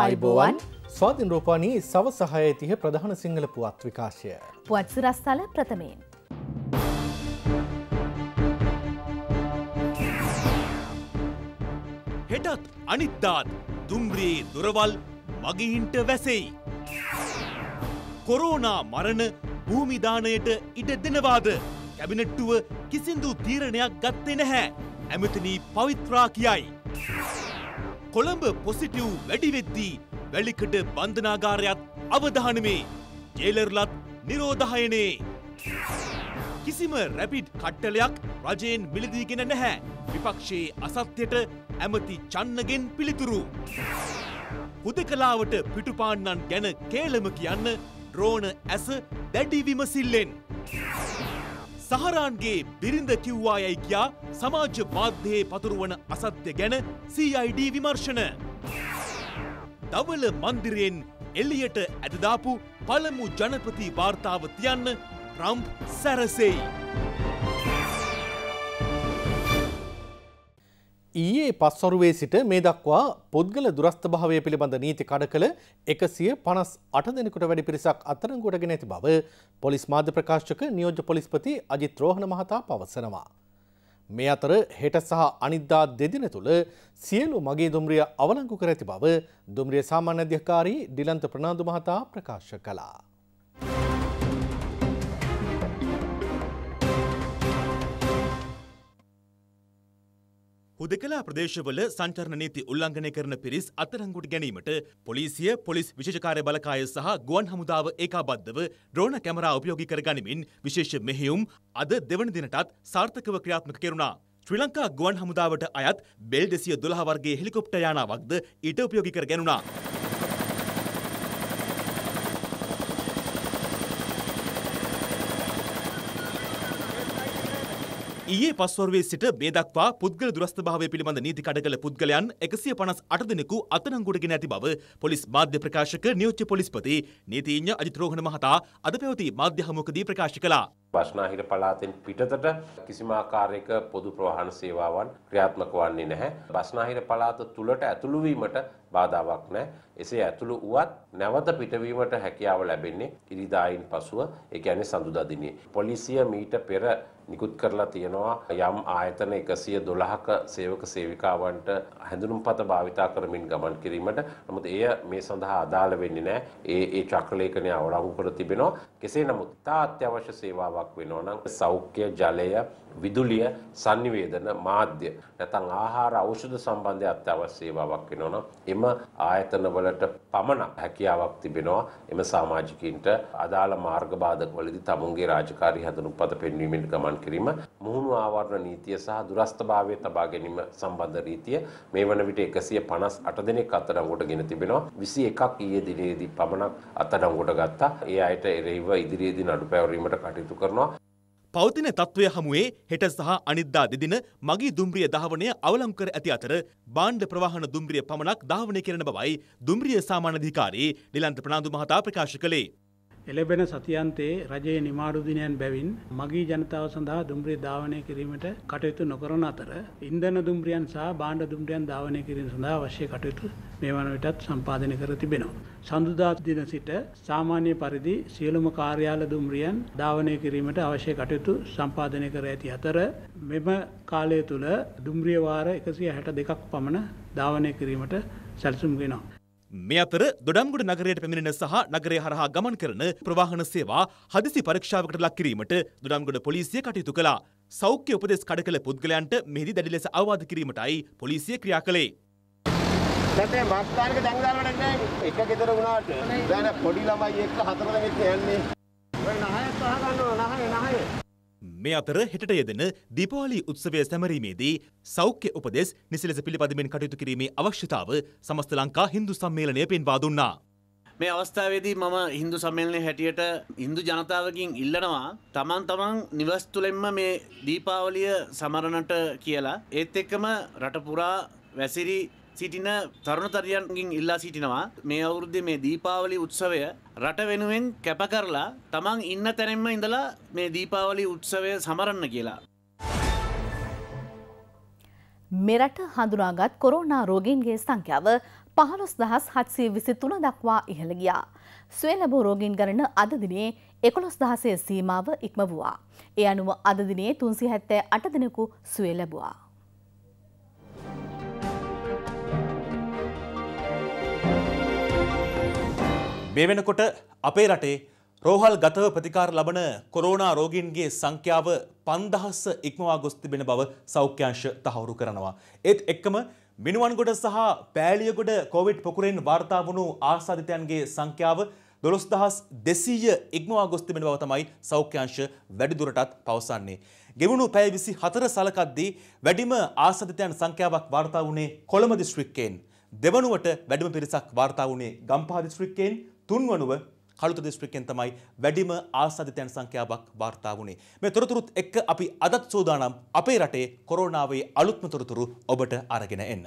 අයිබෝවන් ස්වාධින් රෝපානී සව සහය තිහ ප්‍රධාන සිංහල පුවත් විකාශය. පුවත් සිරස්ථල ප්‍රථමයෙන්. හෙටත් අනිත්තාත් දුම්රයේ දුරවල් මගිහින්ට වැසෙයි. කොරෝනා මරණ භූමිධානයට ඉඩ දෙනවාද කැබිනට්ටුව කිසිදු තීරණයක් ගත්තේ නැහැ ඇමතනී පවිත්‍රා කියයි. කොළඹ පොසිටව් වැඩිවෙද්දී වැලිකට බන්ධනාගාරයත් අවධානමේ ජේලර්ලත් නිරෝධහයනේ. කිසිම රැපිඩ් කට්ටලයක් රජයෙන් මිලදීගෙන නැහැ විපක්ෂයේ අසත්‍යයට ඇමති චන්නගෙන් පිළිතුරු. හුදකලාවට පිටුපාන්නන් ගැන කේලම කියන්න ද්‍රෝණ ඇස දැඩි විමසිල්ලෙන්. සහරාන්ගේ බිරිඳ කිව්වා යැයි කියා සමාජ මාධ්‍යයේ පතුරුවන අසත්‍ය ගැන CID විමර්ශන. දවල මන්දිරයෙන් එල්ලියට ඇදදාපු පළමු ජනපති වාර්තාව තියන්න ට්‍රම්ප් සැරසෙයි. ඊයේ පස්වරුවේ සිට මේ දක්වා පුද්ගල දුරස්ථභාවය පිළිබඳ නීති කඩ කළ එකසිය පනස් අට දෙනෙකුට වැඩි පිරිසක් අත්තරංගුවටගෙන ඇති බව පොලිස් මාධ්‍ය ප්‍රකාශක නියෝජ්‍ය පොලිස්පති අජිත් රෝහණ මහතා පවසනවා. මේ අතර හෙට සහ අනිද්දා දෙදින තුළ සියලු මගේ දුම්රිය අවලංගු කර ඇති බව දුම්රිය සාමාන්‍ය අධ්‍යකාරී ඩිලන්ත ප්‍රනාාදු මහතා ප්‍රකාශ කලා. හුදකලා ප්‍රදේශවල සංචරණ නීති උල්ලංඝනය කරන පිරිස් අත්අඩංගුවට ගැනීමට පොලිසිය පොලිස් විශේෂකාර්ය බළකාය සහ ගුවන් හමුදාව ඒකාබද්ධව ඩ්‍රෝන කැමරා උපයෝගී කර ගනිමින් විශේෂ මෙහෙයුම් අද දෙවන දිනටත් සාර්ථකව ක්‍රියාත්මක කෙරුණා. ශ්‍රී ලංකා ගුවන් හමුදාවට අයත් බෙල් 212 වර්ගයේ හෙලිකොප්ටර් යානාවක්ද ඊට උපයෝගී කර ගැනුණා. ඊයේ පස්වරුවේ සිට මේ දක්වා පුද්ගල දුරස්ථභාවය පිළිබඳ නීති කඩ කළ පුද්ගලයන් එකසිය පනස් අට දෙනෙකු අතනංගුඩගෙන ඇති බව පොලිස් මාධ්‍ය ප්‍රකාශක නියෝච්ච පොලිස්පති නීතිීඥ අජිත්‍රෝහණ මහතා අද පැවති මාධ්‍ය හමුවකදී ප්‍රකාශ කළා. බස්නාහිර පළාතෙන් පිටතට කිසිම ආකාරයක පොදු ප්‍රවාහන සේවාවන් ක්‍රියාත්මක වන්නේ නැහැ. බස්නාහිර පළාත තුලට ඇතුළු වීමට බාධාවක් නැහැ. එසේ ඇතුළු වුවත් නැවත පිටවීමට හැකියාව ලැබෙන්නේ ඉරිදායින් පසුව, ඒ කියන්නේ සඳුදා දිනේ. පොලිසිය මීට පෙර නිකුත් කරලා තියෙනවා යම් ආයතන 112ක සේවක සේවිකාවන්ට හැඳුනුම්පත භාවිතා කරමින් ගමන් කිරීමට. නමුත් එය මේ සඳහා අදාළ වෙන්නේ නැහැ. ඒ ඒ චක්‍රලේඛනය අවලංගු කර තිබෙනවා. කෙසේ නමුත් තා අත්‍යවශ්‍ය සේවාවක් අවශ්‍යතාවක් වෙනවා නම් සෞඛ්‍ය ජලය විදුලිය sannivedana මාධ්‍ය නැත්නම් ආහාර ඖෂධ සම්බන්ධ අත්‍යවශ්‍ය සේවාවක් වෙනවා නම් එම ආයතනවලට පමණක් හැකියාවක් තිබෙනවා එම සමාජිකින්ට අදාළ මාර්ග බාධකවලදී තමුන්ගේ රාජකාරී හදනුපත පෙන්වීමෙන් ගමන් කිරීම මුහුණු ආවරණ නීතිය සහ දුරස්ථභාවය තබා ගැනීම සම්බන්ධ රීතිය මේ වන විට 158 දෙනෙක් අත්අඩංගුවට ගෙන තිබෙනවා 21ක් ඊයේ දිනේදී පමණක් අත්අඩංගුවට ගත්තා ඒ අයට එරෙහිව ඉදිරියේදී නඩු පැවරීමට කටයුතු කරන කරනවා. පෞතින තත්ත්වය හමුවේ හෙට සහ අනිද්දා දෙදින මගී දුම්රිය ධාවනය අවලම් කර ඇති අතර බාණ්ඩ ප්‍රවාහන දුම්රිය පමණක් ධාවනය කරන බවයි දුම්රිය සාමාන්‍යධිකාරී නිලන්ත ප්‍රනාන්දු මහතා ප්‍රකාශ කළේ. එළබෙන සතියන්තයේ රජයේ නිමාඩු දිනයන් බැවින් මගී ජනතාව සඳහා දුම්රිය ධාවනය කිරීමට කටයුතු නොකරන අතර ඉන්ධන දුම්රියන් සහ භාණ්ඩ දුම්රියන් ධාවනය කිරීම සඳහා අවශ්‍ය කටයුතු මේ වන විටත් සම්පාදනය කර තිබෙනවා. සඳුදා දින සිට සාමාන්‍ය පරිදි සියලුම කාර්යාල දුම්රියන් ධාවනය කිරීමට අවශ්‍ය කටයුතු සම්පාදනය කර ඇති අතර මෙම කාලය තුළ දුම්රිය වාර 162ක් පමණ ධාවනය කිරීමට සැලසුම් වෙනවා. මේ අතර දොඩම්ගොඩ නගරයට පැමිණෙන සහ නගරය හරහා ගමන් කරන ප්‍රවාහන සේවා හදිසි පරීක්ෂාවකට ලක් කිරීමට දොඩම්ගොඩ පොලිසිය කටයුතු කළා. සෞඛ්‍ය උපදෙස් කඩ කළ පුද්ගලයන්ට මෙහිදී දැඩි ලෙස අවවාද කිරීමටයි පොලිසිය ක්‍රියා කළේ. දැන් මේ මස්ථානික ජංගදාන වැඩක් නැහැ. එක ගෙදර වුණාට දැන් පොඩි ළමයි එක්ක හතර දෙනෙක් යන්නේ. ඔය නහය සහ ගන්නවා නහය නහය. මේ අතර හෙටට යෙදෙන දීපාවලි උත්සවය සැමරීමේදී සෞඛ්‍ය උපදෙස් නිසිලෙස පිළිපදමින් කටයුතු කිරීමේ අවශ්‍යතාව සමස්ත ලංකා හින්දු සම්මේලනය පෙන්වා දුන්නා. මේ අවස්ථාවේදී මම හින්දු සම්මේලනය හැටියට හින්දු ජනතාවකින් ඉල්ලනවා තමන් තමන් නිවස් තුළෙන්ම මේ දීපාවලිය සමරණට කියලා ඒත් එක්කම රට පුරා වැසිරි සිටින තරුණතරියන්ගින් ඉල්ලා සිටිනවා මේ අවුරුද්දේ මේ දීපාවලි උත්සවය රට වෙනුවෙන් කැප කරලා තමන් ඉන්න තැනින්ම ඉඳලා මේ දීපාවලි උත්සවය සමරන්න කියලා. මෙරට හඳුනාගත් කොරෝනා රෝගීන්ගේ සංඛ්‍යාව පහළොස් දහස් හත්සේ විසි තුන දක්වා ඉහළ ගියා. ස්වේලබෝ රෝගීන් ගණන අද දිනේ එකොළොස් දහසේ සීමාව ඉක්ම වූවා. ඒ අනුව අද දිනේ තුන්සි හැත්තෑ අට දෙනෙකු ස්වේලබවා. මේ වෙනකොට අපේ රටේ රෝහල් ගතව ප්‍රතිකාර ලබන කොරෝනා රෝගීන්ගේ සංඛ්‍යාව පන්දහස්ස ඉක්මවා ගොස් තිබෙන බව සෞඛ්‍යංශ තහවුරු කරනවා. ඒත් එක්කම මිනුවන්ගොඩ සහ පෑලියගොඩ කොවිඩ් පොකුරෙන් වාර්තා වුණු ආසාධිතයන්ගේ සංඛ්‍යාව දොළොස් දහස් දෙසීය ඉක්මවා ගොස් තිබෙන බව තමයි සෞඛ්‍යංශ වැඩිදුරටත් පවසන්නේ. ගෙවුණු පැය විසි හතර සලකද්දී වැඩිම ආසාධිතයන් සංඛ්‍යාවක් වාර්තා වුණේ කොළඹ දිස්ත්‍රික්කයෙන්. දෙවනුවට වැඩිම පිරිසක් වාර්තා වුණේ ගම්පහ දිස්ත්‍රික්කයෙන් තුන්වනුව කළුත දිස්ත්‍රික්කෙන් තමයි වැඩිම ආසාදිතයන් සංඛ්‍යාවක් වාර්තා වුණේ. මේ තොරතුරුත් එක්ක අපි අදත් සූදානම් අපේ රටේ කොරෝනාවේ අලුත්ම තොරතුරු ඔබට අරගෙන එන්න.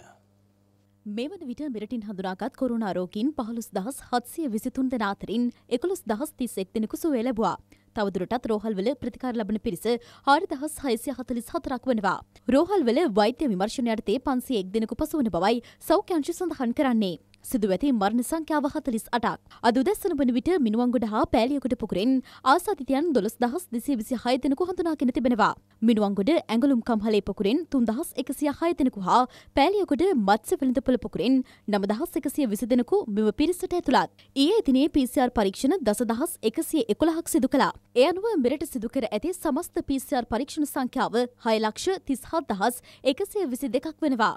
මෙවන විට මෙරටින් හඳුනාගත් කොරුණා රෝගීන් පහළොස් දහස් හත්සිය විසිතුන් දෙනා අතරින් එකොළොස් දහස් තිස් එක් දෙනෙකු සුවය ලැබුවා. තවදුරටත් රෝහල්වල ප්‍රතිකාර ලබන පිරිස හාරි දහස් හයසිය හතලිස් හතරක් වනවා. රෝහල්වල වෛද්‍ය විමර්ශණ යටතේ පන්සිය එක් දෙනෙකු පසුවන බවයි සෞඛ්‍යංශ සඳහන් කරන්නේ. සිදු ඇති මරණ සංඛ්‍යාව හතලිස් අටක්. අද උදැස්සන වන විට මිනුවන්ගොඩ හා පෑලියකොට පුකුරෙන් ආසාධිතයන් දොළස් දහස් දෙසේ විසි හය දෙනෙකු හඳුනාගෙන තිබෙනවා. මිනුවන්ගොඩ ඇඟලුම් කම්හලේ පුකුරෙන් තුන්දහස් එකසිය හය දෙනෙකු හා පෑලියකොට මත්ස වෙළඳ පොළ පුකුරෙන් නමදහස් එකසිය විසි දෙනෙකු මෙම පිරිසට ඇතුළත්. ඊයේ දිනේ PCR පරීක්ෂණ දසදහස් එකසිය එකොළහක් සිදු කළා. ඒ අනුව මෙරට සිදු කර ඇති සමස්ත PCR පරීක්ෂණ සංඛ්‍යාව හය ලක්ෂ තිස්හත් දහස් එකසිය විසි දෙකක් වෙනවා.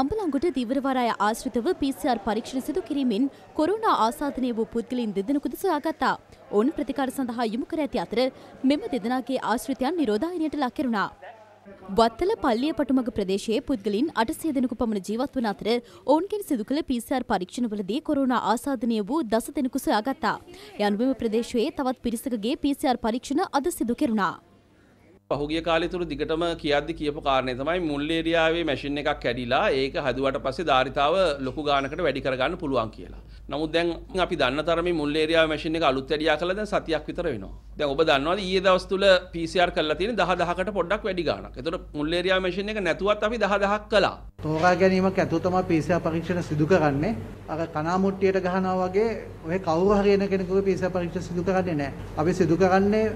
අම්බලංගොට දිවරවරාය ආශ්‍රිතව PCR පරීක්ෂණ පරීක්ෂණ සිදු කිරීමෙන් කොරුණා ආසාධනය වූ පුද්ගලින් දෙදෙනෙකුද සොයාගත්තා. ඔවුන් ප්‍රතිකාර සඳහා යොමු කර ඇති අතර මෙම දෙදෙනාගේ ආශ්‍රිතයන් නිරෝධායනයට ලක් කෙරුණා. වත්තල පල්ලිය පටුමග ප්‍රදේශයේ පුද්ගලින් අටසේ දෙනෙකු පමණ ජීවත් වන අතර ඔවුන්ගෙන් සිදු කළ PCR පරීක්ෂණවලදී කොරෝනා ආසාධනය වූ දස දෙනෙකු සොයාගත්තා. යනුවෙම ප්‍රදේශයේ තවත් පිරිසකගේ PCR පරීක්ෂණ අද සිදු කෙරුණා. පහුගිය කාලය තුර දිගටම කියද්දි කියපු කාරණය තමයි මුල්ලේරියාවේ මැසින් එකක් කැඩිලා ඒක හදුවට පස්සේ ධාරිතාව ලොකු ගානකට වැඩි කරගන්න පුළුවන් කියලා. නමුත් දැන් අපි දන්න තරමේ මුල්ලේරියාව මැෂින් එක අලුත් වැඩියා කළා දැන් සතියක් විතර වෙනවා. දැන් ඔබ දන්නවද ඊයේ දවස් තුල PCR කරලා තියෙන 10000කට පොඩ්ඩක් වැඩි ගාණක්. ඒතකොට මුල්ලේරියාව මැෂින් එක නැතුවත් අපි 10000ක් කළා. තෝරා ගැනීමක් ඇතුව තමයි PCR පරීක්ෂණ සිදු කරන්නේ. අර කනාමුට්ටියට ගහනවා වගේ ඔය කවුරු හරි එන කෙනෙකුගේ PCR පරීක්ෂණ සිදු කරන්නේ නැහැ. අපි සිදු කරන්නේ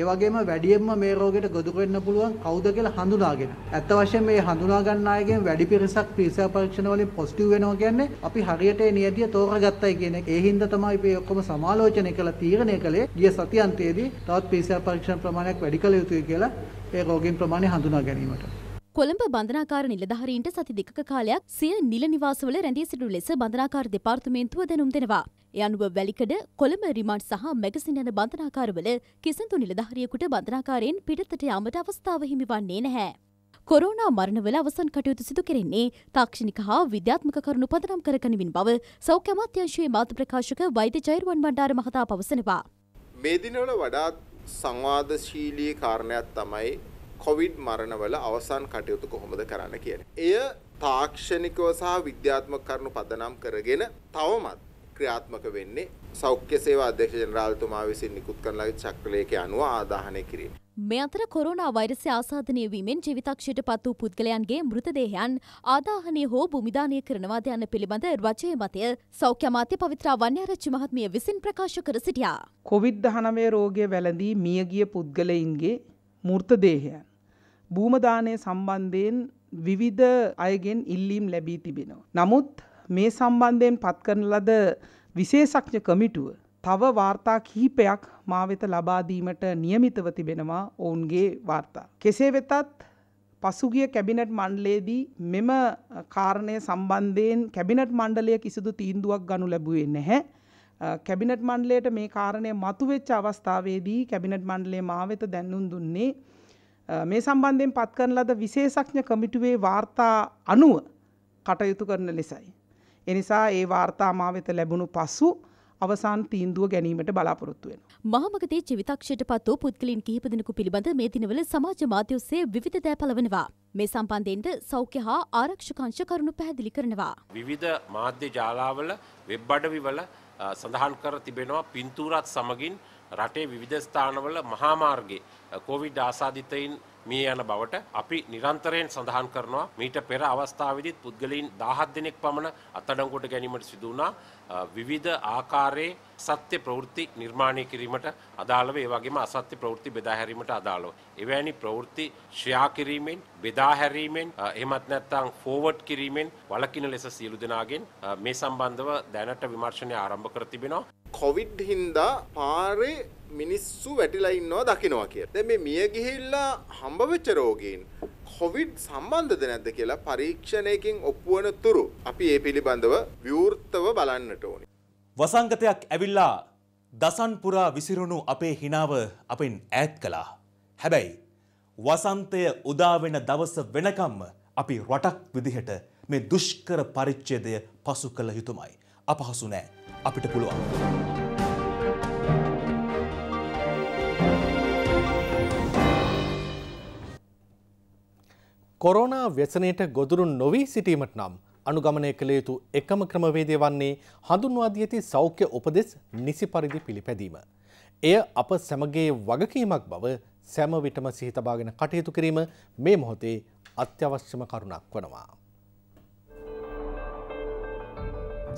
ඒ වගේම වැඩියෙන්ම මේ රෝගයට ගොදුරු වෙන්න පුළුවන් කවුද කියලා හඳුනාගෙන. ඇත්ත වශයෙන්ම මේ හඳුනා ගන්න අයගෙන් වැඩි පිරිසක් පීසා පරීක්ෂණ වලින් පොසිටිව් වෙනවා කියන්නේ අපි හරියට ඒ නියතිය තෝරගත්තයි කියන එක. ඒ හින්දා තමයි මේ ඔක්කොම සමාලෝචනය කරලා තීරණය කළේ ගිය සති අන්තයේදී තවත් පීසා පරීක්ෂණ ප්‍රමාණයක් වැඩි කළ යුතුයි කියලා ඒ රෝගීන් ප්‍රමාණය හඳුනා ගැනීමට. කොළඹ බඳනාකාර නිලධාරීන්ට සති දෙකක කාලයක් සිය නිල නිවාසවල රැඳී සිටු ලෙස බඳනාකාර දෙපාර්තමේන්තුව දැනුම් දෙනවා. ඒ අනුව වැලිකඩ කොළඹ රිමාන්ඩ් සහ මැගසින් යන බඳනාකාරවල කිසිදු නිලධාරියෙකුට බඳනාකාරයෙන් පිටතට යාමට අවස්ථාව හිමිවන්නේ නැහැ. කොරෝනා මරණවල අවසන් කටයුතු සිදු කෙරෙන්නේ තාක්ෂණික හා විද්‍යාත්මක කරුණු පදනම් කරගනිමින් බව සෞඛ්‍ය අමාත්‍යංශයේ මාධ්‍ය ප්‍රකාශක වෛද්‍ය ජෛර්වන් බණ්ඩාර මහතා පවසනවා. මේ දිනවල වඩාත් සංවාදශීලී කාරණයක් තමයි කොවිඩ් මරණවල අවසන් කටයුතු කොහොමද කරන්න කියන. එය තාක්ෂණිකව සහ විද්‍යාත්මක කරුණු පදනම් කරගෙන තවමත් ක්‍රියාත්මක වෙන්නේ සෞඛ්‍ය සේවා අධ්‍යක්ෂ ජනරාල්තුමා විසින් නිකුත් කරන ලද චක්‍රලේඛය අනුව ආදාහනය කිරීම. මේ අතර කොරෝනා වෛරසය ආසාදනය වීමෙන් ජීවිතක්ෂයට පත් වූ පුද්ගලයන්ගේ මෘතදේහයන් ආදාහනය හෝ භූමිදානය කරනවාද යන පිළිබඳ රජයේ මතය සෞඛ්‍ය අමාත්‍ය පවිත්‍රා වන්‍යාරච්චි මහත්මිය විසින් ප්‍රකාශ කර සිටියා. කොවිඩ් 19 රෝගය වැළඳී මියගිය පුද්ගලයින්ගේ මෘතදේහයන් භූමදානය සම්බන්ධයෙන් විවිධ අයගෙන් ඉල්ලීම් ලැබී තිබෙනවා. නමුත් මේ සම්බන්ධයෙන් පත්කරන ලද විශේෂඥ කමිටුව තව වාර්තා කිහිපයක් මා වෙත ලබා දීමට નિયમિતව තිබෙනවා ඔවුන්ගේ වාර්තා. කෙසේ වෙතත් පසුගිය කැබිනට් මණ්ඩලයේදී මෙම කාරණය සම්බන්ධයෙන් කැබිනට් මණ්ඩලය කිසිදු තීන්දුවක් ගනු ලැබුවේ නැහැ. කැබිනට් මණ්ඩලයට මේ කාරණය මතුවෙච්ච අවස්ථාවේදී කැබිනට් මණ්ඩලය මා වෙත දැනුම් දුන්නේ මේ සම්බන්ධයෙන් පත් කරන ලද විශේෂඥ කමිටුවේ වාර්තා අනුව කටයුතු කරන ලෙසයි. එනිසා ඒ වාර්තා මා වෙත ලැබුණු පසු අවසාන් තීන්දුව ගැනීමට බලාපොරොත්තු වෙන. මහමගතේ චිවිතක්ෂයට පත් වූ පුද්ගලින් කිහිප දෙනෙකු පිළිබඳ මේ දිනවල සමාජ මාධ්‍ය ඔස්සේ විවිධ දෑ පළවනවා. මේ සම්බන්ධයෙන්ද සෞඛ්‍ය හා ආරක්ෂකංශ කරුණු පැහැදිලි කරනවා. විවිධ මාධ්‍ය ජාලාවල වෙබ් අඩවිවල සඳහන් කර තිබෙනවා පින්තූරත් සමගින් රටේ විවිධ ස්ථානවල මහා මාර්ගයේ කොවිඩ් ආසාදිතයින් මිය යන බවට අපි නිරන්තරයෙන් සඳහන් කරනවා මීට පෙර අවස්ථාවේදීත් පුද්ගලයන් 17 දෙනෙක් පමණ අත්අඩංගුවට ගැනීමට සිදු වුණා විවිධ ආකාරයේ සත්‍ය ප්‍රවෘත්ති නිර්මාණය කිරීමට අදාළව ඒ වගේම අසත්‍ය ප්‍රවෘත්ති බෙදා හැරීමට අදාළව එවැනි ප්‍රවෘත්ති ශ්‍රියා කිරීමෙන් බෙදා හැරීමෙන් එහෙමත් නැත්නම් ෆෝවර්ඩ් කිරීමෙන් වළකින ලෙස සියලු දෙනාගෙන් මේ සම්බන්ධව දැනට විමර්ශනය ආරම්භ කර තිබෙනවා කොවිඩ් හින්දා පාරේ මිනිස්සු වැටිලා ඉන්නවා දකිනවා කියලා. දැන් මේ මිය ගිහිල්ලා හම්බ වෙච්ච රෝගීන් කොවිඩ් සම්බන්ධද නැද්ද කියලා පරීක්ෂණයකින් ඔප්පු වන තුරු අපි ඒ පිළිබඳව විවෘතව බලන්නට ඕනේ. වසංගතයක් ඇවිල්ලා දසන් පුරා විසිරුණු අපේ හිනාව අපෙන් ඈත් කළා. හැබැයි වසන්තය උදා වෙන දවස වෙනකම්ම අපි රටක් විදිහට මේ දුෂ්කර පරිච්ඡේදය පසු කළ යුතුමයි. අපහසු නෑ. අපිට පුළුවන්. කොරෝනා ව්‍යසනයට ගොදුරුන් නොවී සිටීමට නම් අනුගමනය කළ යුතු එකම ක්‍රමවේදය වන්නේ හඳුන්වා දී ඇති සෞඛ්‍ය උපදෙස් නිසි පරිදි පිළිපැදීම. එය අප සැමගේ වගකීමක් බව සැම විටම සිහිතබාගෙන කටයුතු කිරීම මේ මොහොතේ අත්‍යවශ්‍යම කරුණක් වනවා.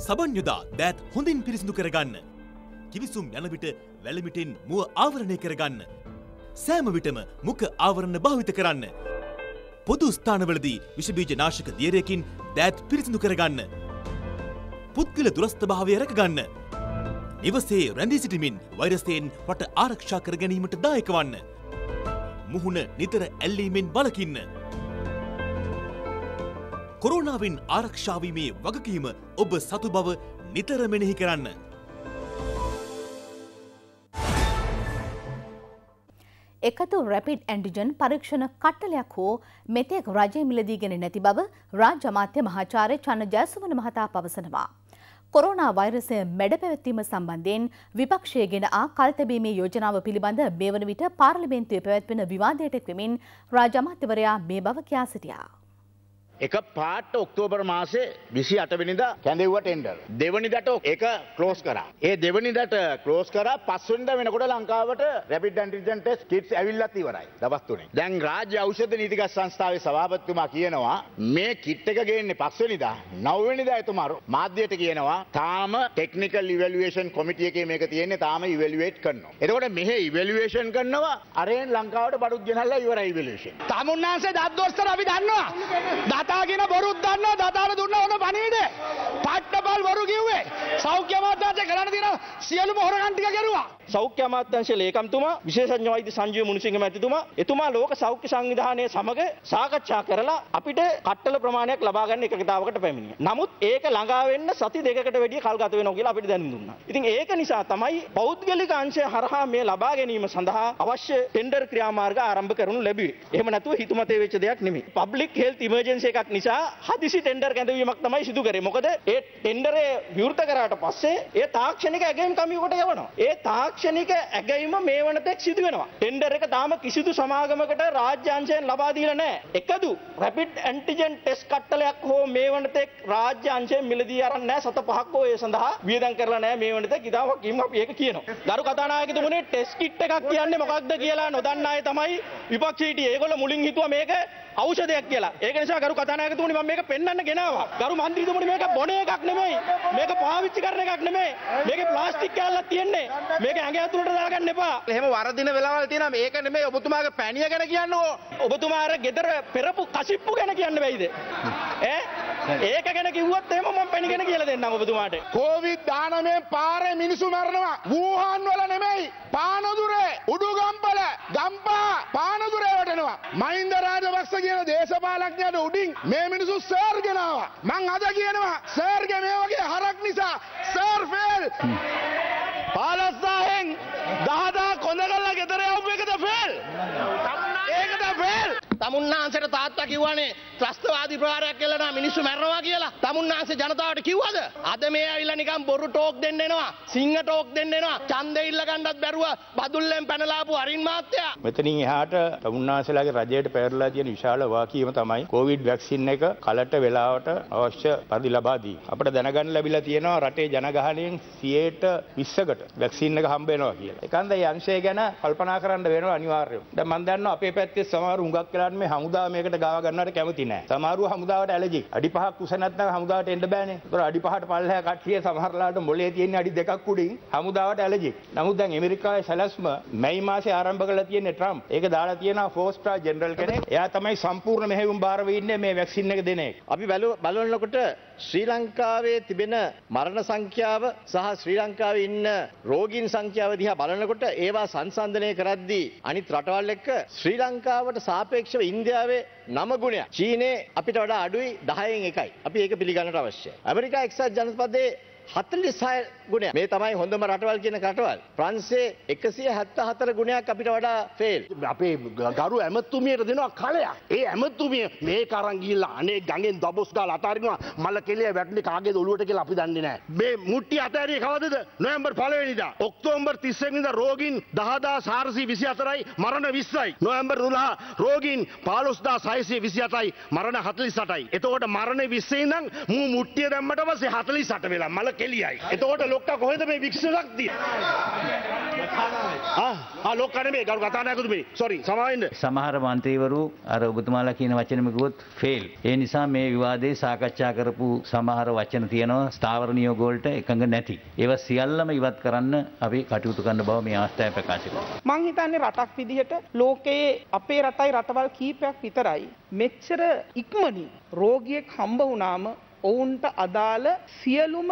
සබන් යොදා දෑත් හොඳින් පිරිසිදු කරගන්න. කිවිසුම් යනවිට වැලමිටෙන් මුව ආවරණය කරගන්න. සෑම විටම මුක ආවරණ භාවිත කරන්න. පොදු ස්ථානවලදී විෂබීජ නාශක දියරයකින් දෑත් පිරිසිදු කරගන්න. පුද්ගල දුරස්ථභාවය රැකගන්න. නිවසේ රැඳී සිටිමින් වෛරසයෙන් වට ආරක්ෂා කර ගැනීමට දායක වන්න. මුහුණ නිතර ඇල්ලීමෙන් බලකින්න. කොරෝනාවෙන් ආරක්ෂාවීමේ වගකීම ඔබ සතු බව නිතර මෙනෙහි කරන්න. එකතු රැපිඩ් ඇන්ඩිජන් පරීක්ෂණ කට්ටලයක් හෝ මෙතෙක් රජය මිලදීගෙන නැති බව රාජ්‍ය අමාත්‍ය මහාචාර්ය චන්න ජයසුමන මහතා පවසනවා. කොරෝනා වෛරසය මැඩ පැවැත්වීම සම්බන්ධයෙන් විපක්ෂයගෙන ආ කල්තැබීමේ යෝජනාව පිළිබඳ මේ වන විට පාර්ලිමේන්තුවේ පැවැත්වෙන විවාදයට එක්වෙමින් රාජ අමාත්‍යවරයා මේ බව කියා සිටියා. එක පාට ඔක්තෝබර් මාසේ විසි අටවිනිදා කැඳෙව්වට එන්ඩර්. දෙවනිදට එක කලෝස් කර. ඒ දෙවනිදට කලෝස් කර පස්සුන්ට වෙනකොට ලංකාවට රැපිඩ න්ටිජන්ටස් කිට් ඇවිල්ලත් වරයි දවස්තුනේ දැන් රාජ්‍ය අවෂධ නීතික සංස්ථාවේ සභාපත්තුමා කියනවා මේ කිට් එක ගේන්නේ පස්වනිදා නවවැනිදා එතුමාරු මාධ්‍යයට කියනවා තාම ටෙක්නිකල් ඉවල්ුවේෂන් කොමිටියක මේක තියන්නේ තාම ඉවල්ුවේට් කරනවා. එතකොට මෙහ ඉවල්ුවේෂන් කරනවා අරයෙන් ලංකාවට බඩුත් ගෙනල්ලා ඉවර ඉවලේෂන්. තමුන්නාන්සේ දත්දෝස්තර අපි දන්නවා. කතා කියන බොරුත් දන්නවා දතාර දුන්න ඕන පණීඩ. ගලන දින සියලුම හොරකම් ටික කරුවා. සෞඛ්‍ය අමාත්‍යාංශයේ ලේකම්තුමා විශේෂඥ වෛද්‍ය සංජීව මුණුසිංහ මැතිතුමා එතුමා ලෝක සෞඛ්‍ය සංවිධානය සමග සාකච්ඡා කරලා අපිට කට්ටල ප්‍රමාණයක් ලබා ගන්න එකකතාවකට පැමිණියා. නමුත් ඒක ළඟා වෙන්න සති දෙකකට වැඩිය කල් ගත වෙනවා කියලා අපිට දැනුම් දුන්නා. ඉතින් ඒක නිසා තමයි පෞද්ගලික අංශය හරහා මේ ලබා ගැනීම සඳහා අවශ්‍ය ටෙන්ඩර් ක්‍රියාමාර්ග ආරම්භ කරනු ලැබුවේ. එහෙම නැතුව හිතුමතේ වෙච්ච දෙයක් නෙමෙයි. පබ්ලික් හෙල්ත් ඉමර්ජන්සි එකක් නිසා හදිසි ටෙන්ඩර් කැඳවීමක් තමයි සිදු කරේ. මොකද ඒ ටෙන්ඩරේ විවෘත කරාට පස්සේ ඒ තාක්ෂණික ඇගැම් කමියකට යවනවා. ඒ තාක්ෂණික ඇගැයිම මේ වනතෙක් සිදු වෙනවා. ටෙන්ඩර් එක තාම කිසිදු සමාගමකට රාජ්‍ය අංශයෙන් ලබා දීලා නැහැ. එකදු රැපිඩ් ඇන්ටිජන් ටෙස්ට් කට්ටලයක් හෝ මේ වනතෙක් රාජ්‍ය අංශයෙන් මිලදී අරන් නැහැ. සත පහක් හෝ ඒ සඳහා වියදම් කරලා නැහැ මේ වනතෙක්. ඉතාලම කිම් අපි ඒක කියනවා. දරු කතානායකතුමනි ටෙස්ට් කිට් එකක් කියන්නේ මොකක්ද කියලා නොදන්න අය තමයි විපක්ෂ හිටියේ. ඒගොල්ලෝ මුලින් හිතුවා මේක ඖෂධයක් කියලා. ඒක නිසා ගරු කතානායකතුමනි මම මේක පෙන්වන්න ගෙනාවා. ගරු මන්ත්‍රීතුමනි මේක බොන එකක් නෙමෙයි. මේක පාවිච්චි කරන එකක් නෙමෙයි. මේක ප්ලාස්ටික් කෑල්ලක් තියෙන්නේ. මේක ඇඟ ඇතුළට දාගන්න එපා. එහෙම වරදින වෙලාවල් තියෙනවා. මේක නෙමෙයි ඔබතුමාගේ පැණිය ගැන කියන්නකෝ. ඔබතුමා අර ගෙදර පෙරපු කසිප්පු ගැන කියන්න බැයිද? ඈ? ඒක ගැන කිව්වොත් එහෙම මම පැණි ගැන කියලා දෙන්නම් ඔබතුමාට. කොවිඩ් 19 පාරේ මිනිසු මරනවා. වූහාන් වල නෙමෙයි. පානදුරේ, උඩුගම්පල, ගම්පා පානදුරේ වටෙනවා. මහින්ද රාජපක්ෂ කියන දේශපාලඥයාට උඩින් මේ මිනිසු සර් ගෙනාවා. මං අද කියනවා සර්ගේ මේ වගේ හරක් නිසා සර් ෆේල් ෆෙල් පාලස්සාහෙන් දහදා කොඳගල්ලා ගෙදර යව්ව එකද ෆෙල් ඒකද ෆෙල් තමුන්නාන්සට තා කියලා කිව්වනේ ත්‍රස්තවාදී ප්‍රහාරයක් කළා මිනිස්සු මැරනවා කියලා. තමුන්නාන්සේ ජනතාවට කිව්වද? අද මේ ඇවිල්ලා නිකන් බොරු ටෝක් දෙන්න එනවා. සිංහ ටෝක් දෙන්න එනවා. ඡන්දෙ ඉල්ල ගන්නත් බැරුව බදුල්ලෙන් පැනලාපු අරින් මාත්‍යා. මෙතනින් එහාට තමුන්නාන්සේලාගේ රජයට පැවරලා තියෙන විශාල වාකීම තමයි කොවිඩ් වැක්සින් එක කලට වෙලාවට අවශ්‍ය පරිදි ලබා දී. අපිට දැනගන්න ලැබිලා තියෙනවා රටේ ජනගහණයෙන් 120කට වැක්සින් එක හම්බ වෙනවා කියලා. ඒකන්ද මේ අංශය ගැන කල්පනා කරන්න වෙනවා අනිවාර්යයෙන්. දැන් මම දන්නවා අපේ පැත්තේ සමහර හුඟක් වෙලාවට මේ හමුදා මේකට ගා කතාව ගන්නවට කැමති නෑ. සමහරව හමුදාවට ඇලර්ජික්. අඩි 5ක් උස නැත්නම් හමුදාවට එන්න බෑනේ. ඒතර අඩි 5ට 5 කට්ටිය සමහරලාට මොලේ තියෙන අඩි දෙකක් උඩින් හමුදාවට ඇලර්ජික්. නමුත් දැන් ඇමරිකාවේ සැලැස්ම මැයි මාසේ ආරම්භ කළා තියෙන්නේ ට්‍රම්ප්. ඒක දාලා තියෙනවා ෆෝස්ට්‍රා ජෙනරල් කෙනෙක්. එයා තමයි සම්පූර්ණ මෙහෙයුම් බාරව ඉන්නේ මේ වැක්සින් එක දෙන එක. අපි බලනකොට ශ්‍රී ලංකාවේ තිබෙන මරණ සංඛ්‍යාව සහ ශ්‍රී ලංකාවේ ඉන්න රෝගීන් සංඛ්‍යාව දිහා බලනකොට ඒවා සංසන්දනය කරද්දී අනිත් රටවල් එක්ක ශ්‍රී ලංකාවට සාපේක්ෂව ඉන්දියාවේ නම ගුණයක්. චීනේ අපිට වඩා අඩුයි 10න් 1යි. අපි ඒක පිළිගන්නට අවශ්‍යයි. ඇමරිකා එක්සත් ජනපදයේ 46 ගුණයක්. මේ තමයි හොඳම රටවල් කියන රටවල්. ප්‍රංශයේ 174 ගුණයක් අපිට වඩා ෆේල්. අපේ ගරු ඇමතුමියට දෙනවා කලයක්. ඒ ඇමතුමිය මේ කරන් ගිහිල්ලා අනේ ගඟෙන් දබොස් ගාලා අතාරිනවා. මල කෙලිය වැටුනේ කාගේද ඔළුවට කියලා අපි දන්නේ නැහැ. මේ මුට්ටි අතෑරියේ කවදද? නොවැම්බර් 1 වෙනිදා. ඔක්තෝබර් 30 වෙනිදා රෝගීන් 10424යි මරණ 20යි. නොවැම්බර් 12 රෝගීන් 15627යි මරණ 48යි. එතකොට මරණ 20 ඉඳන් මූ මුට්ටිය දැම්මට පස්සේ 48 වෙලා මල කෙලියයි. එතකොට ලොක්ක කොහෙද මේ වික්ෂණක් තියෙන්නේ? ලොක්කනේ මේ ගරු කතානායකතුමනි මේ. සෝරි සමාවෙන්න. සමහර මන්ත්‍රීවරු අර ඔබතුමාලා කියන වචනෙම කිව්වොත් ෆේල්. ඒ නිසා මේ විවාදේ සාකච්ඡා කරපු සමහර වචන තියෙනවා ස්ථාවර නියෝග වලට එකඟ නැති. ඒවා සියල්ලම ඉවත් කරන්න අපි කටයුතු කරන බව මේ ආස්ථාය ප්‍රකාශ කරනවා. මං හිතන්නේ රටක් විදිහට ලෝකයේ අපේ රටයි රටවල් කීපයක් විතරයි මෙච්චර ඉක්මනින් රෝගියෙක් හම්බ වුණාම ඔවුන්ට අදාළ සියලුම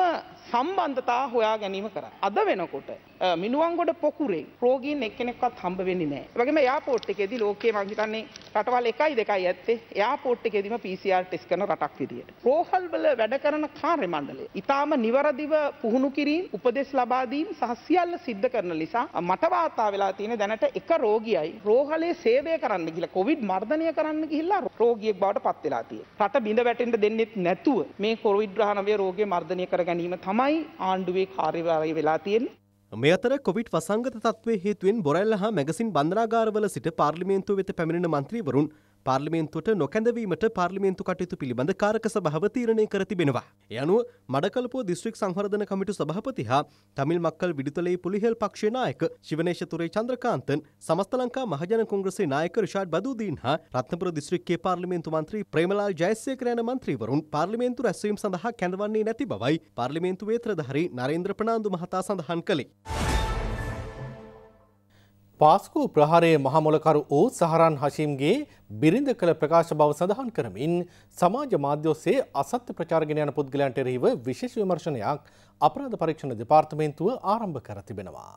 සම්බන්ධතා හොයා ගැනීම කර. අද වෙනකොට මිනුවන්ගොඩ පොකුරේ රෝගීන් එක්කෙනෙක්වත් හම්බ වෙන්නේ නැහැ. වගේම එයාපෝට් එකේදී ලෝකයේ මං හිතන්නේ රටවල් එකයි දෙකයි ඇත්තේ එයාපෝට් එකේදීම PCR ටෙස්ට් කරන රටක් විදියට. රෝහල් වල වැඩ කරන කාර්ය මණ්ඩලය ඊටාම නිවරදිව පුහුණු කිරීම, උපදෙස් ලබා දීම සහ සියල්ල සිද්ධ කරන නිසා මට වාතා වෙලා තියෙන දැනට එක රෝගියයි රෝහලේ සේවය කරන්න ගිහලා කොවිඩ් මර්ධනය කරන්න ගිහිල්ලා රෝගියෙක් බවට පත් වෙලා තියෙනවා. රට බිඳ වැටෙන්න දෙන්නෙත් නැතුව මේ කොවිඩ් 19 රෝගය මර්ධනය කර ගැනීම තමයි ආණ්ඩුවේ කාර්යභාරය වෙලා තියෙන්නේ. මේ අතර කොවිඩ් වසංගත තත්ත්වය හේතුවෙන් බොරැල්ල හා මැගසින් බන්ධනාගාරවල සිට පාර්ලිමේන්තුව වෙත පැමිණෙන මන්ත්‍රීවරුන් පාර්ලිමේන්තුවට නොකැඳවීමට පාර්ලිමේන්තු කටයුතු පිළිබඳ කාරක සභාව තීරණය කර තිබෙනවා. ඒ අනුව මඩකලපුව දිස්ත්‍රික් සංවර්ධන කමිටු සභාපති හා තමිල් මක්කල් විදුතලේ පුලිහෙල් පක්ෂයේ නායක ශිවනේෂ තුරේ චන්ද්‍රකාන්තන් සමස්ත ලංකා මහජන කොංග්‍රසේ නායක රිෂාඩ් බදූදීන් හා රත්නපුර දිස්ත්‍රික්කයේ පාර්ලිමේන්තු මන්ත්‍රී ප්‍රේමලාල් ජයසේකර යන මන්ත්‍රීවරුන් පාර්ලිමේන්තු රැස්වීම සඳහා කැඳවන්නේ නැති බවයි පාර්ලිමේන්තු වේත්‍රධාරී නරේන්ද්‍ර ප්‍රනාන්දු මහතා සඳහන් කළේ. පාස්කු ප්‍රහාරයේ මහමොලකරු වූ සහරන් හශීම්ගේ බිරිඳ කළ ප්‍රකාශ බව සඳහන් කරමින් සමාජ මාධ්‍යෝස්සේ අසත්‍ය ප්‍රචාරගෙන යන පුද්ගලයන්ට එරෙහිව විශේෂ විමර්ශනයක් අපරාධ පරීක්ෂණ දෙපාර්තමේන්තුව ආරම්භ කර තිබෙනවා.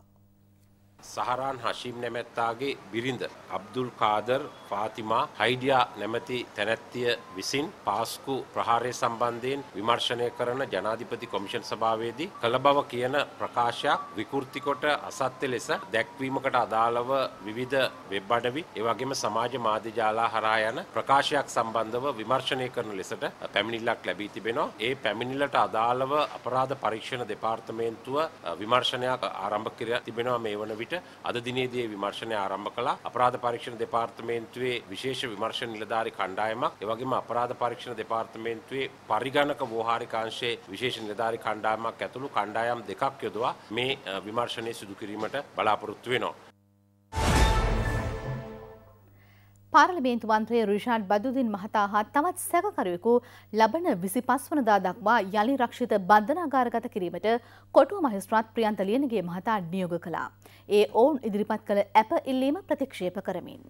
සහරාන් හශීම් නැමැත්තාගේ බිරිඳ අබ්දුල් කාදර් ෆාතිමා හයිඩියා නැමැති තැනැත්තිය විසින් පාස්කු ප්‍රහාරය සම්බන්ධයෙන් විමර්ශනය කරන ජනාධිපති කොමිෂන් සභාවේදී කළ බව කියන ප්‍රකාශයක් විකෘතිකොට අසත්‍ය ලෙස දැක්වීමකට අදාළව විවිධ වෙබ් අඩවි එවගේම සමාජ මාධ්‍ය ජාලා හරහා යන ප්‍රකාශයක් සම්බන්ධව විමර්ශනය කරන ලෙසට පැමිණිල්ලක් ලැබී තිබෙනවා. ඒ පැමිණිල්ලට අදාළව අපරාධ පරීක්ෂණ දෙපාර්තමේන්තුව විමර්ශනයක් ආරම්භ කර තිබෙනවා මේ වන විට විට අද දිනේදී විමර්ශනය ආරම්භ කළා. අපරාධ පරීක්ෂණ දෙපාර්තමේන්තුවේ විශේෂ විමර්ශන නිලධාරි කණ්ඩායමක්, එවැගේම අපරාධ පරීක්ෂණ දෙපාර්තමේන්තුවේ පරිගණක ව්‍යවහාරිකාංශයේ විශේෂ නිලධාරි කණ්ඩායමක් ඇතුළු කණ්ඩායම් දෙකක් යොදවා මේ විමර්ශනය සිදු කිරීමට බලාපොරොත්තු වෙනවා. පාර්ලිමේන්තු මන්ත්‍රය රිෂාඩ් බදුදින් මහතා හා තවත් සැකකරුවෙකු ලබන විසි පස්වනදා දක්වා යළි රක්ෂිත බන්ධනාගාරගත කිරීමට කොටුව මහිස්ත්‍රාත් ප්‍රියන්ත ලියනගේ මහතා නියෝග කළා. ඒ ඔවුන් ඉදිරිපත් කළ ඇප ඉල්ලීම ප්‍රතික්ෂේප කරමින්.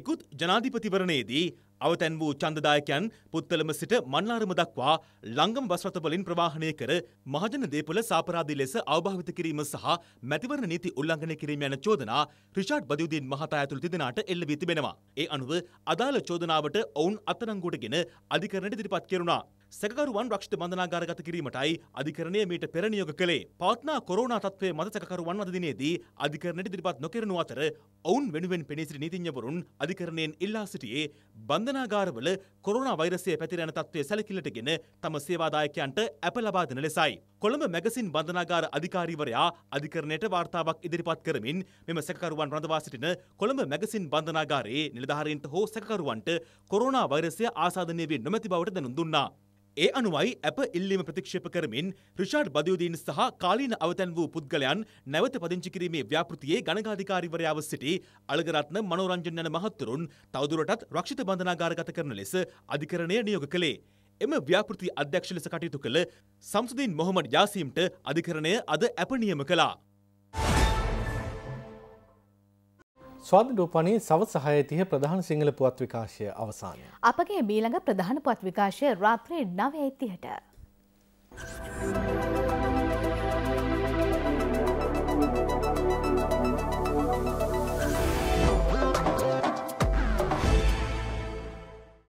එකුත් ජනාධිපතිවරණයේදී අවතැන් වූ චන්දදායකයන් පුත්තලම සිට මන්නාරම දක්වා ලංගම් බස් රථවලින් ප්‍රවාහනය කර මහජන දේපොළ සාපරාධී ලෙස අවභාවිත කිරීම සහ මැතිවරණ නීති උල්ලංඝනය කිරීම යන චෝදනා රිෂාඩ් බදියුදීන් මහතා ඇතුළු තිදෙනාට එල්ල වී තිබෙනවා. ඒ අනුව අදාළ චෝදනාවට ඔවුන් අත්අඩංගුවටගෙන අධිකරණයට ඉදිරිපත් කෙරුණා. සැකකරුවන් රක්ෂිත බන්ධනාගාරගත කිරීමටයි අධිකරණය මීට පෙර නියෝග කළේ. පවත්නා කොරෝනා තත්ත්වයේ මත සැකකරුවන් අද දිනේදී අධිකරණයට ඉදිරිපත් නොකරනු අතර ඔවුන් වෙනුවෙන් පෙනී සිටි නීතිඥවරුන් අධිකරණයෙන් ඉල්ලා සිටියේ බන්ධනාගාරවල කොරෝනා වෛරසය පැතිර යන තත්ත්වය සැලකිල්ලට ගෙන තම සේවාදායකයන්ට ඇප ලබා දෙන ලෙසයි. කොළඹ මැගසින් බන්ධනාගාර අධිකාරීවරයා අධිකරණයට වාර්තාවක් ඉදිරිපත් කරමින් මෙම සැකකරුවන් රඳවා සිටින කොළඹ මැගසින් බන්ධනාගාරයේ නිලධාරීන්ට හෝ සැකකරුවන්ට කොරෝනා වෛරසය ආසාදනය වී නොමැති බවට දැනුම් දුන්නා. ඒ අනුවයි ඇප ඉල්ලීම ප්‍රතික්ෂේප කරමින් රිෂාඩ් බදයුදීන් සහ කාලීන අවතැන් වූ පුද්ගලයන් නැවත පදිංචි කිරීමේ ව්‍යාපෘතියේ ගණකාධිකාරිවරයාව සිටි අලගරත්න මනෝරංජන් යන මහත්තුරුන් තවදුරටත් රක්ෂිත බන්ධනාගාරගත කරන ලෙස අධිකරණය නියෝග කළේ. එම ව්‍යාපෘති අධ්‍යක්ෂ ලෙස කටයුතු කළ සම්සුදීන් මොහමඩ් යාසීම්ට අධිකරණය අද ඇප නියම කළා. ස්වාධරූපනයේ සවත් සහයතිය ප්‍රධාන සිංහල පුවත් විකාශය අවසානය. අපගේ බීළඟ ප්‍රධාන පුවත් විකාශය රාත්‍රයේ නවඇතිහට. Thank you.